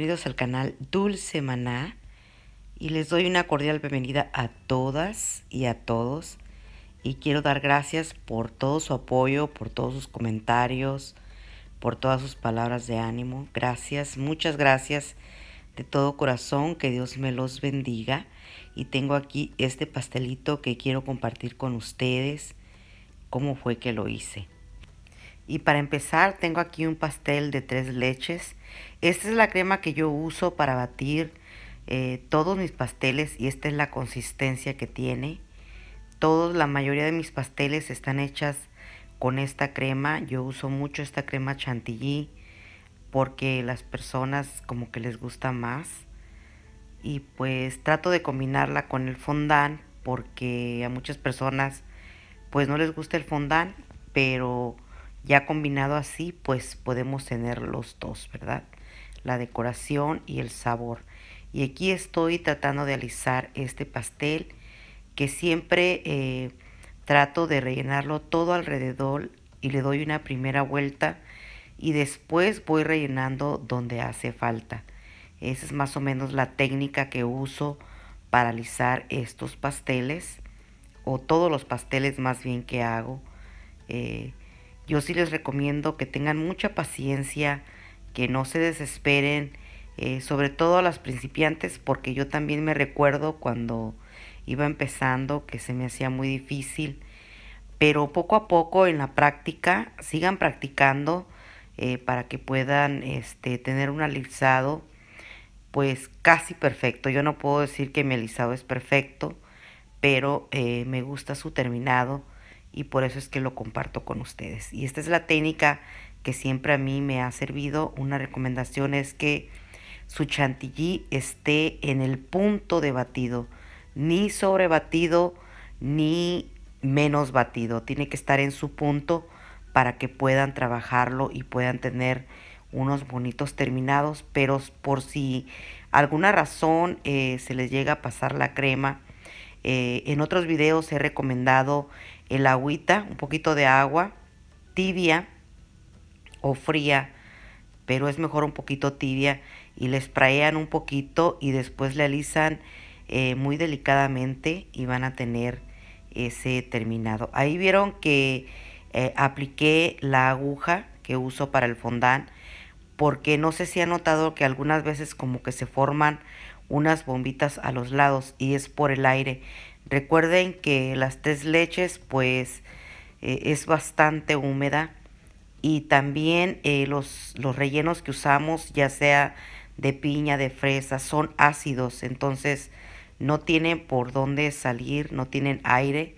bienvenidos al canal Dulce Maná y les doy una cordial bienvenida a todas y a todos y quiero dar gracias por todo su apoyo, por todos sus comentarios, por todas sus palabras de ánimo. Gracias, muchas gracias de todo corazón, que Dios me los bendiga y tengo aquí este pastelito que quiero compartir con ustedes cómo fue que lo hice. Y para empezar tengo aquí un pastel de tres leches. Esta es la crema que yo uso para batir eh, todos mis pasteles y esta es la consistencia que tiene. Todos, la mayoría de mis pasteles están hechas con esta crema. Yo uso mucho esta crema chantilly porque las personas como que les gusta más. Y pues trato de combinarla con el fondant porque a muchas personas pues no les gusta el fondant, pero ya combinado así, pues podemos tener los dos, ¿verdad? La decoración y el sabor. Y aquí estoy tratando de alisar este pastel que siempre eh, trato de rellenarlo todo alrededor y le doy una primera vuelta y después voy rellenando donde hace falta. Esa es más o menos la técnica que uso para alisar estos pasteles o todos los pasteles más bien que hago. Eh, yo sí les recomiendo que tengan mucha paciencia, que no se desesperen, eh, sobre todo a las principiantes, porque yo también me recuerdo cuando iba empezando que se me hacía muy difícil, pero poco a poco en la práctica, sigan practicando eh, para que puedan este, tener un alisado pues casi perfecto. Yo no puedo decir que mi alisado es perfecto, pero eh, me gusta su terminado y por eso es que lo comparto con ustedes. Y esta es la técnica que siempre a mí me ha servido. Una recomendación es que su chantilly esté en el punto de batido, ni sobrebatido ni menos batido. Tiene que estar en su punto para que puedan trabajarlo y puedan tener unos bonitos terminados, pero por si alguna razón eh, se les llega a pasar la crema, eh, en otros videos he recomendado el agüita, un poquito de agua tibia o fría, pero es mejor un poquito tibia y le sprayan un poquito y después le alisan eh, muy delicadamente y van a tener ese terminado. Ahí vieron que eh, apliqué la aguja que uso para el fondant porque no sé si han notado que algunas veces como que se forman unas bombitas a los lados y es por el aire. Recuerden que las tres leches pues eh, es bastante húmeda y también eh, los, rellenos que usamos ya sea de piña, de fresa, son ácidos, entonces no tienen por dónde salir, no tienen aire,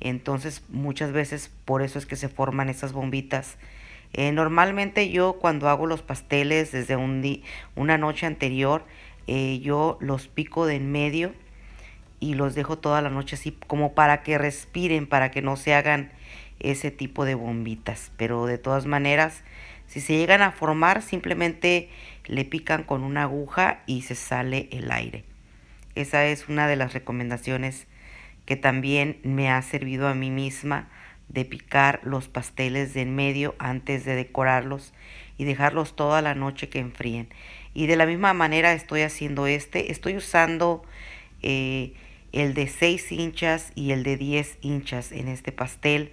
entonces muchas veces por eso es que se forman esas bombitas. Eh, normalmente yo cuando hago los pasteles desde una noche anterior, yo los pico de en medio y los dejo toda la noche así como para que respiren, para que no se hagan ese tipo de bombitas. Pero de todas maneras, si se llegan a formar, simplemente le pican con una aguja y se sale el aire. Esa es una de las recomendaciones que también me ha servido a mí misma de picar los pasteles de en medio antes de decorarlos y dejarlos toda la noche que enfríen. Y de la misma manera estoy haciendo este. Estoy usando eh, el de 6 hinchas y el de 10 hinchas en este pastel.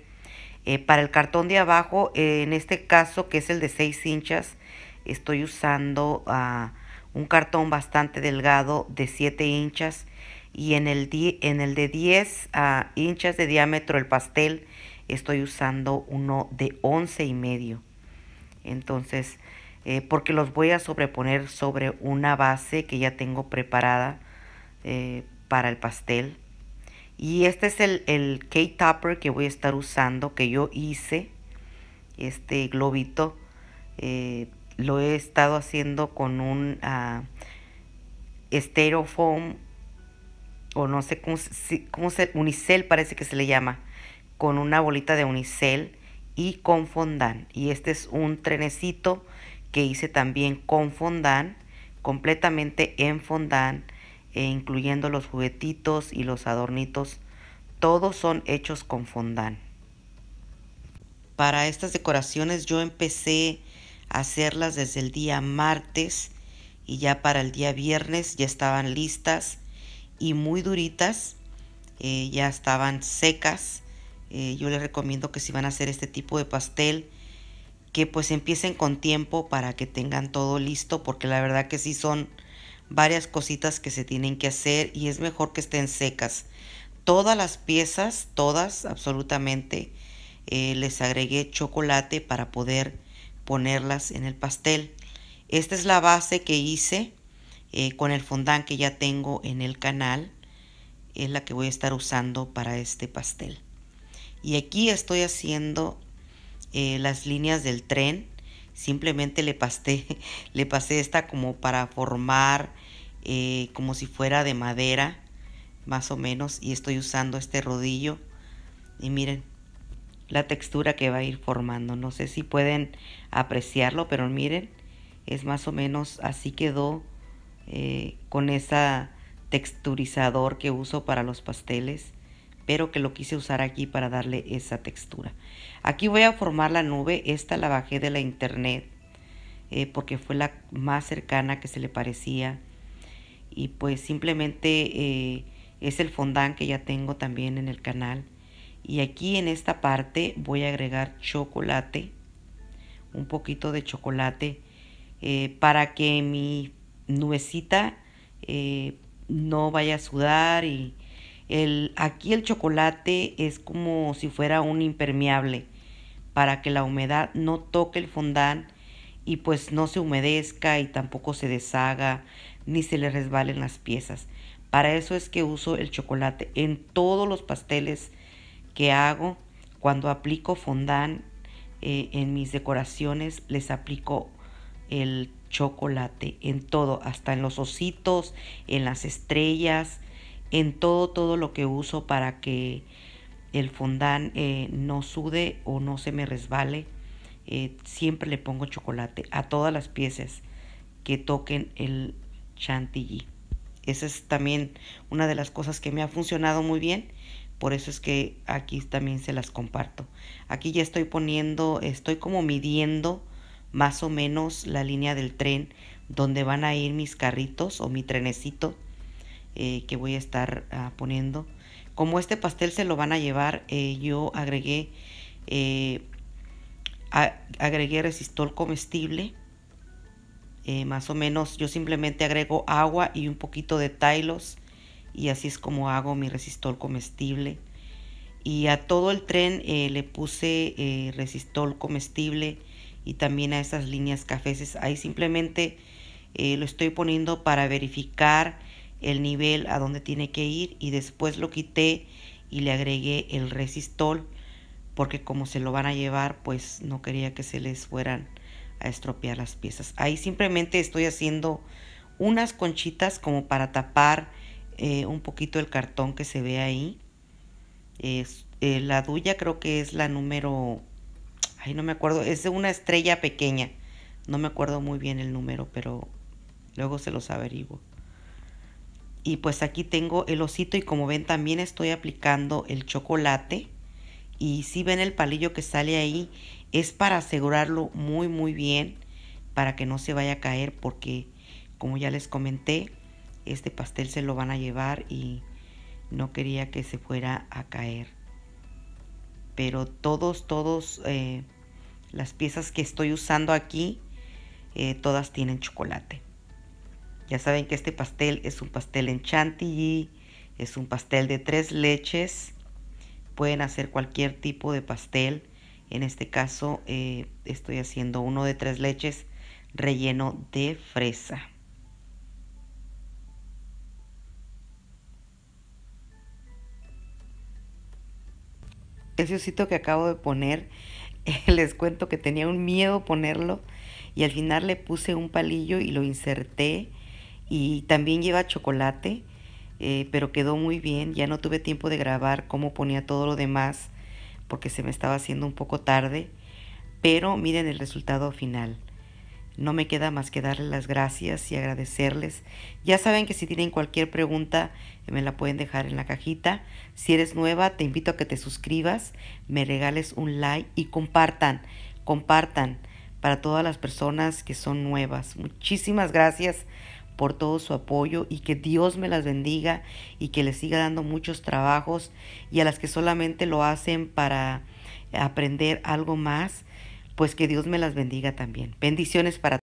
Eh, para el cartón de abajo, eh, en este caso que es el de 6 hinchas, estoy usando ah, un cartón bastante delgado de 7 hinchas y en el, en el de 10 a ah, hinchas de diámetro el pastel estoy usando uno de 11 y medio. Entonces, eh, porque los voy a sobreponer sobre una base que ya tengo preparada para el pastel. Y este es el, el cake topper que voy a estar usando, que yo hice. Este globito eh, lo he estado haciendo con un uh, o no sé cómo, se, cómo unicel parece que se le llama, con una bolita de unicel y con fondant. Y este es un trenecito que hice también con fondant, completamente en fondant e incluyendo los juguetitos y los adornitos, todos son hechos con fondant. Para estas decoraciones yo empecé a hacerlas desde el día martes y ya para el día viernes ya estaban listas y muy duritas, eh, ya estaban secas. Eh, yo les recomiendo que si van a hacer este tipo de pastel, que pues empiecen con tiempo para que tengan todo listo, porque la verdad que sí son varias cositas que se tienen que hacer y es mejor que estén secas. Todas las piezas, todas absolutamente, eh, les agregué chocolate para poder ponerlas en el pastel. Esta es la base que hice eh, con el fondant que ya tengo en el canal. Es la que voy a estar usando para este pastel. Y aquí estoy haciendo eh, las líneas del tren simplemente le le pasé esta como para formar eh, como si fuera de madera, más o menos, y estoy usando este rodillo. Y miren la textura que va a ir formando. No sé si pueden apreciarlo, pero miren, es más o menos así quedó eh, con esa texturizador que uso para los pasteles pero que lo quise usar aquí para darle esa textura. Aquí voy a formar la nube, esta la bajé de la internet eh, porque fue la más cercana que se le parecía y pues simplemente eh, es el fondant que ya tengo también en el canal. Y aquí en esta parte voy a agregar chocolate, un poquito de chocolate eh, para que mi nubecita no vaya a sudar y aquí el chocolate es como si fuera un impermeable para que la humedad no toque el fondant y pues no se humedezca y tampoco se deshaga ni se le resbalen las piezas. Para eso es que uso el chocolate en todos los pasteles que hago. Cuando aplico fondant eh, en mis decoraciones, les aplico el chocolate en todo, hasta en los ositos, en las estrellas, en todo, todo lo que uso para que el fondant eh, no sude o no se me resbale. Eh, siempre le pongo chocolate a todas las piezas que toquen el chantilly. Esa es también una de las cosas que me ha funcionado muy bien. Por eso es que aquí también se las comparto. Aquí ya estoy poniendo, estoy como midiendo más o menos la línea del tren donde van a ir mis carritos o mi trenecito eh, que voy a estar ah, poniendo. Como este pastel se lo van a llevar, eh, yo agregué, eh, agregué resistol comestible. más o menos yo simplemente agrego agua y un poquito de tylos y así es como hago mi resistor comestible. Y a todo el tren le puse resistor resistol comestible y también a esas líneas cafeces. Ahí simplemente lo estoy poniendo para verificar el nivel a donde tiene que ir y después lo quité y le agregué el resistol porque como se lo van a llevar pues no quería que se les fueran a estropear las piezas. Ahí simplemente estoy haciendo unas conchitas como para tapar eh, un poquito el cartón que se ve ahí. Es, eh, la duya creo que es la número... Ay, no me acuerdo. Es de una estrella pequeña. No me acuerdo muy bien el número, pero luego se los averiguo y pues aquí tengo el osito y como ven también estoy aplicando el chocolate y si ven el palillo que sale ahí es para asegurarlo muy muy bien para que no se vaya a caer porque como ya les comenté este pastel se lo van a llevar y no quería que se fuera a caer pero todos todos eh, las piezas que estoy usando aquí eh, todas tienen chocolate ya saben que este pastel es un pastel en chantilly, es un pastel de tres leches. Pueden hacer cualquier tipo de pastel. En este caso eh, estoy haciendo uno de tres leches relleno de fresa. Ese osito que acabo de poner, les cuento que tenía un miedo ponerlo y al final le puse un palillo y lo inserté y también lleva chocolate, eh, pero quedó muy bien. Ya no tuve tiempo de grabar cómo ponía todo lo demás porque se me estaba haciendo un poco tarde, pero miren el resultado final. No me queda más que darles las gracias y agradecerles. Ya saben que si tienen cualquier pregunta me la pueden dejar en la cajita. Si eres nueva, te invito a que te suscribas, me regales un like y compartan, compartan para todas las personas que son nuevas. Muchísimas gracias por todo su apoyo y que Dios me las bendiga y que les siga dando muchos trabajos y a las que solamente lo hacen para aprender algo más, pues que Dios me las bendiga también. Bendiciones para